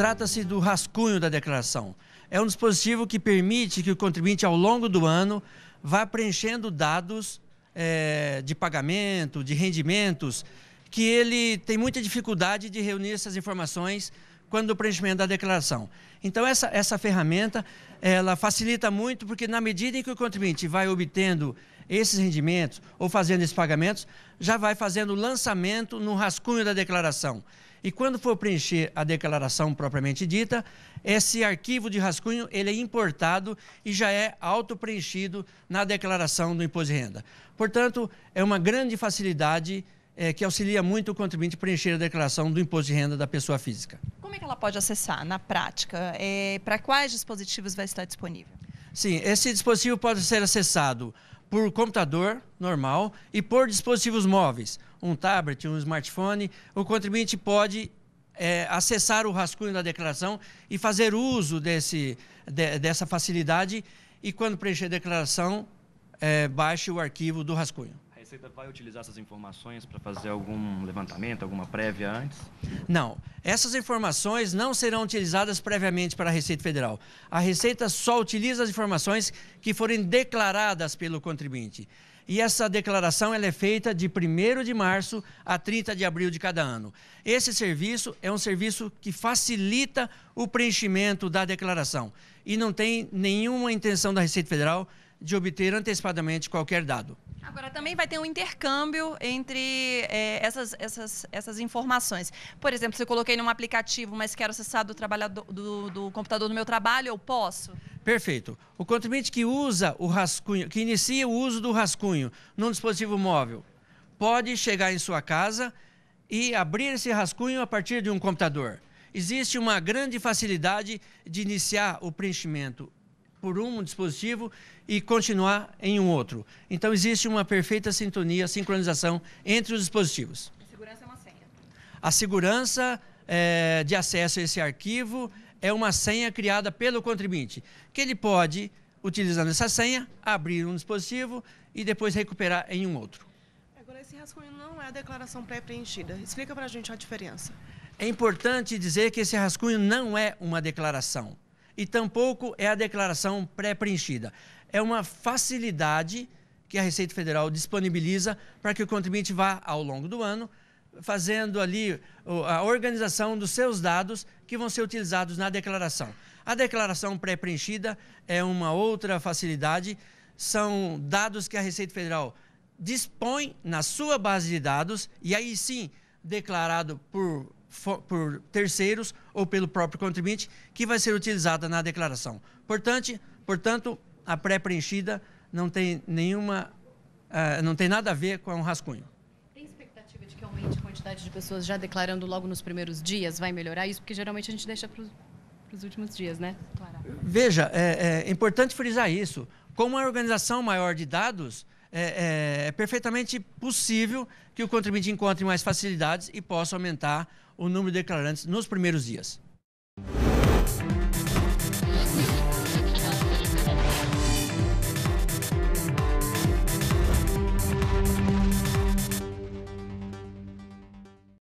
Trata-se do rascunho da declaração. É um dispositivo que permite que o contribuinte, ao longo do ano, vá preenchendo dados é, de pagamento, de rendimentos, que ele tem muita dificuldade de reunir essas informações quando o preenchimento da declaração. Então, essa, essa ferramenta, ela facilita muito, porque na medida em que o contribuinte vai obtendo esses rendimentos ou fazendo esses pagamentos, já vai fazendo o lançamento no rascunho da declaração. E quando for preencher a declaração propriamente dita, esse arquivo de rascunho ele é importado e já é auto-preenchido na declaração do imposto de renda. Portanto, é uma grande facilidade é, que auxilia muito o contribuinte a preencher a declaração do imposto de renda da pessoa física. Como é que ela pode acessar na prática? É, Para quais dispositivos vai estar disponível? Sim, esse dispositivo pode ser acessado por computador normal e por dispositivos móveis, um tablet, um smartphone, o contribuinte pode é, acessar o rascunho da declaração e fazer uso desse, de, dessa facilidade e quando preencher a declaração, é, baixe o arquivo do rascunho. Receita vai utilizar essas informações para fazer algum levantamento, alguma prévia antes? Não. Essas informações não serão utilizadas previamente para a Receita Federal. A Receita só utiliza as informações que forem declaradas pelo contribuinte. E essa declaração ela é feita de 1 de março a 30 de abril de cada ano. Esse serviço é um serviço que facilita o preenchimento da declaração e não tem nenhuma intenção da Receita Federal de obter antecipadamente qualquer dado. Agora também vai ter um intercâmbio entre é, essas, essas, essas informações. Por exemplo, se eu coloquei num aplicativo, mas quero acessar do, trabalhador, do, do computador do meu trabalho, eu posso? Perfeito. O contribuinte que usa o rascunho, que inicia o uso do rascunho num dispositivo móvel, pode chegar em sua casa e abrir esse rascunho a partir de um computador. Existe uma grande facilidade de iniciar o preenchimento por um dispositivo e continuar em um outro. Então existe uma perfeita sintonia, sincronização entre os dispositivos. A segurança é uma senha. A segurança é, de acesso a esse arquivo é uma senha criada pelo contribuinte, que ele pode, utilizando essa senha, abrir um dispositivo e depois recuperar em um outro. Agora, esse rascunho não é a declaração pré-preenchida. Explica para a gente a diferença. É importante dizer que esse rascunho não é uma declaração e tampouco é a declaração pré-preenchida. É uma facilidade que a Receita Federal disponibiliza para que o contribuinte vá ao longo do ano fazendo ali a organização dos seus dados que vão ser utilizados na declaração. A declaração pré-preenchida é uma outra facilidade, são dados que a Receita Federal dispõe na sua base de dados e aí sim declarado por por terceiros ou pelo próprio contribuinte, que vai ser utilizada na declaração. Portanto, portanto a pré-preenchida não tem nenhuma, uh, não tem nada a ver com um rascunho. Tem expectativa de que aumente a quantidade de pessoas já declarando logo nos primeiros dias? Vai melhorar isso? Porque geralmente a gente deixa para os últimos dias, né? Declarar. Veja, é, é importante frisar isso. Como a organização maior de dados, é, é, é, perfeitamente possível que o contribuinte encontre mais facilidades e possa aumentar o número de declarantes nos primeiros dias.